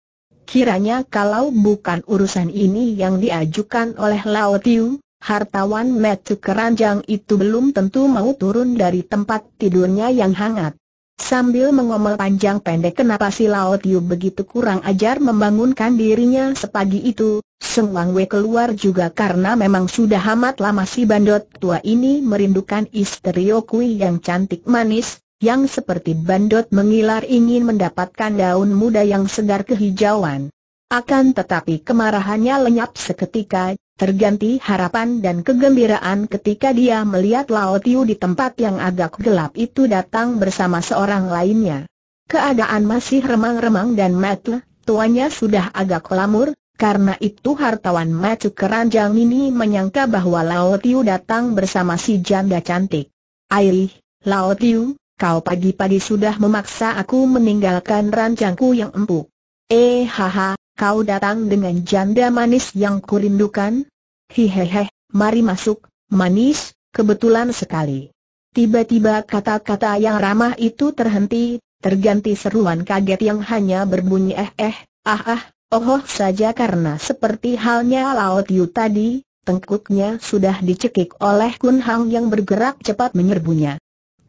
Kiranya kalau bukan urusan ini yang diajukan oleh Lao Tiu, hartawan metu keranjang itu belum tentu mau turun dari tempat tidurnya yang hangat. Sambil mengomel panjang pendek kenapa si Lao Tiu begitu kurang ajar membangunkan dirinya sepagi itu, Seng Wang Wei keluar juga karena memang sudah amat lama si bandot tua ini merindukan istri Yokui yang cantik manis, yang seperti bandot mengilar ingin mendapatkan daun muda yang segar kehijauan. Akan tetapi kemarahannya lenyap seketika, terganti harapan dan kegembiraan ketika dia melihat Lao Tiu di tempat yang agak gelap itu datang bersama seorang lainnya. Keadaan masih remang-remang dan Matle, tuanya sudah agak lamur, karena itu hartawan macu keranjang ini menyangka bahwa Lao Tiu datang bersama si janda cantik. Airi, Lao Tiu, kau pagi-pagi sudah memaksa aku meninggalkan ranjangku yang empuk. Eh haha, kau datang dengan janda manis yang kurindukan? Hihehe, mari masuk, manis, kebetulan sekali. Tiba-tiba kata-kata yang ramah itu terhenti, terganti seruan kaget yang hanya berbunyi eh eh, ah ah, oh, oh saja karena seperti halnya Laut Yu tadi, tengkuknya sudah dicekik oleh Kun Hang yang bergerak cepat menyerbunya.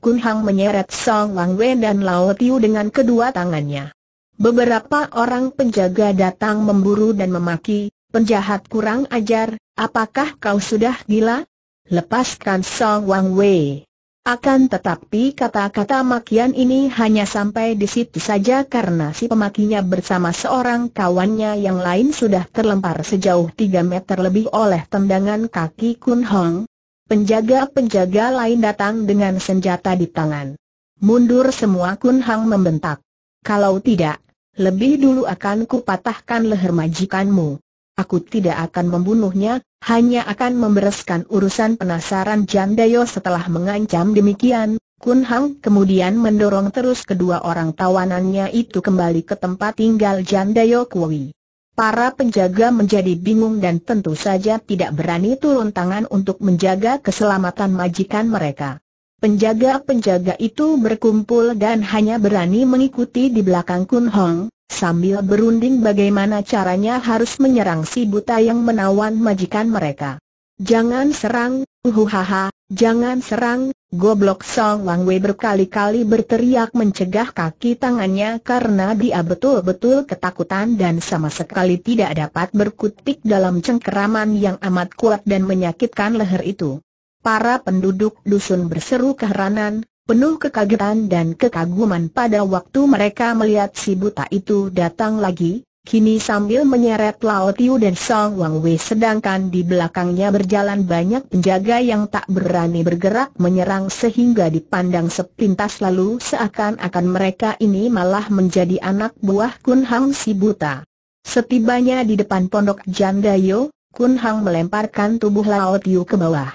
Kun Hang menyeret Song Wang Wen dan Lao Tiu dengan kedua tangannya. Beberapa orang penjaga datang memburu dan memaki, penjahat kurang ajar, apakah kau sudah gila? Lepaskan Song Wang Wei. Akan tetapi kata-kata makian ini hanya sampai di situ saja karena si pemakinya bersama seorang kawannya yang lain sudah terlempar sejauh 3 meter lebih oleh tendangan kaki Kun Hong, Penjaga-penjaga lain datang dengan senjata di tangan. Mundur semua Kun Hang membentak. Kalau tidak, lebih dulu akan kupatahkan leher majikanmu. Aku tidak akan membunuhnya, hanya akan membereskan urusan penasaran Dayo setelah mengancam demikian. Kun Hang kemudian mendorong terus kedua orang tawanannya itu kembali ke tempat tinggal Dayo Kui. Para penjaga menjadi bingung dan tentu saja tidak berani turun tangan untuk menjaga keselamatan majikan mereka. Penjaga-penjaga itu berkumpul dan hanya berani mengikuti di belakang Kun Hong, sambil berunding bagaimana caranya harus menyerang si buta yang menawan majikan mereka. Jangan serang, uhuhaha, Jangan serang, goblok song. Wang Wei berkali-kali berteriak mencegah kaki tangannya karena dia betul-betul ketakutan dan sama sekali tidak dapat berkutik dalam cengkeraman yang amat kuat dan menyakitkan leher itu. Para penduduk dusun berseru keheranan, penuh kekagetan dan kekaguman pada waktu mereka melihat si buta itu datang lagi, Kini sambil menyeret Lao Tiu dan Song Wang Wei sedangkan di belakangnya berjalan banyak penjaga yang tak berani bergerak menyerang sehingga dipandang sepintas lalu seakan-akan mereka ini malah menjadi anak buah Kun Hang si buta. Setibanya di depan pondok Jandayo, Kun Hang melemparkan tubuh Lao Tiu ke bawah.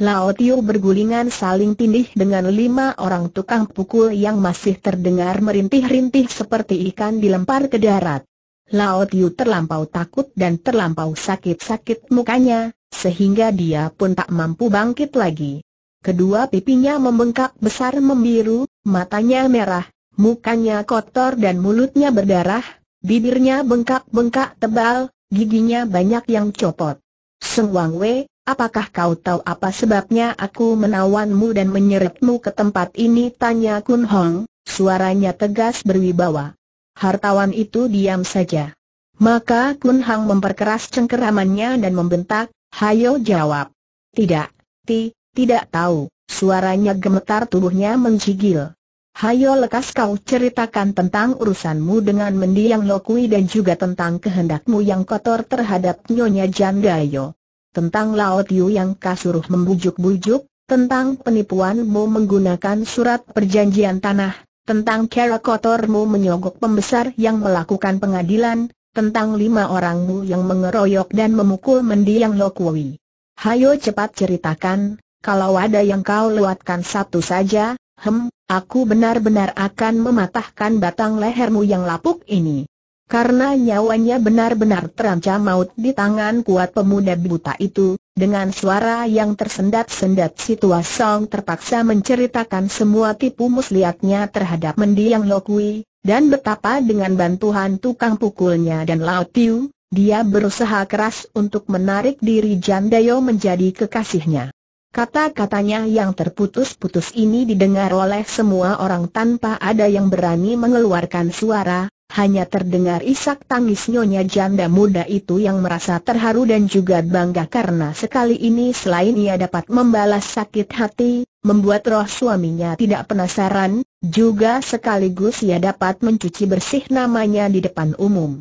Lao Tiu bergulingan saling tindih dengan lima orang tukang pukul yang masih terdengar merintih-rintih seperti ikan dilempar ke darat. Lao Tiu terlampau takut dan terlampau sakit-sakit mukanya, sehingga dia pun tak mampu bangkit lagi. Kedua pipinya membengkak besar membiru, matanya merah, mukanya kotor dan mulutnya berdarah, bibirnya bengkak-bengkak tebal, giginya banyak yang copot. Seng Wang Wei, apakah kau tahu apa sebabnya aku menawanmu dan menyeretmu ke tempat ini? Tanya Kun Hong, suaranya tegas berwibawa hartawan itu diam saja. Maka Kun Hang memperkeras cengkeramannya dan membentak, Hayo jawab. Tidak, ti, tidak tahu, suaranya gemetar tubuhnya mencigil. Hayo lekas kau ceritakan tentang urusanmu dengan mendiang Lokui dan juga tentang kehendakmu yang kotor terhadap Nyonya Jandayo. Tentang Laot Yu yang kasuruh membujuk-bujuk, tentang penipuanmu menggunakan surat perjanjian tanah, tentang cara kotormu menyogok pembesar yang melakukan pengadilan, tentang lima orangmu yang mengeroyok dan memukul mendiang Lokwui. Hayo cepat ceritakan, kalau ada yang kau lewatkan satu saja, hem, aku benar-benar akan mematahkan batang lehermu yang lapuk ini. Karena nyawanya benar-benar terancam maut di tangan kuat pemuda buta itu, dengan suara yang tersendat-sendat si Tua Song terpaksa menceritakan semua tipu muslihatnya terhadap mendiang Lokui, dan betapa dengan bantuan tukang pukulnya dan Lao Tiu, dia berusaha keras untuk menarik diri Jandayo menjadi kekasihnya. Kata-katanya yang terputus-putus ini didengar oleh semua orang tanpa ada yang berani mengeluarkan suara, hanya terdengar isak tangis nyonya janda muda itu yang merasa terharu dan juga bangga karena sekali ini selain ia dapat membalas sakit hati, membuat roh suaminya tidak penasaran, juga sekaligus ia dapat mencuci bersih namanya di depan umum.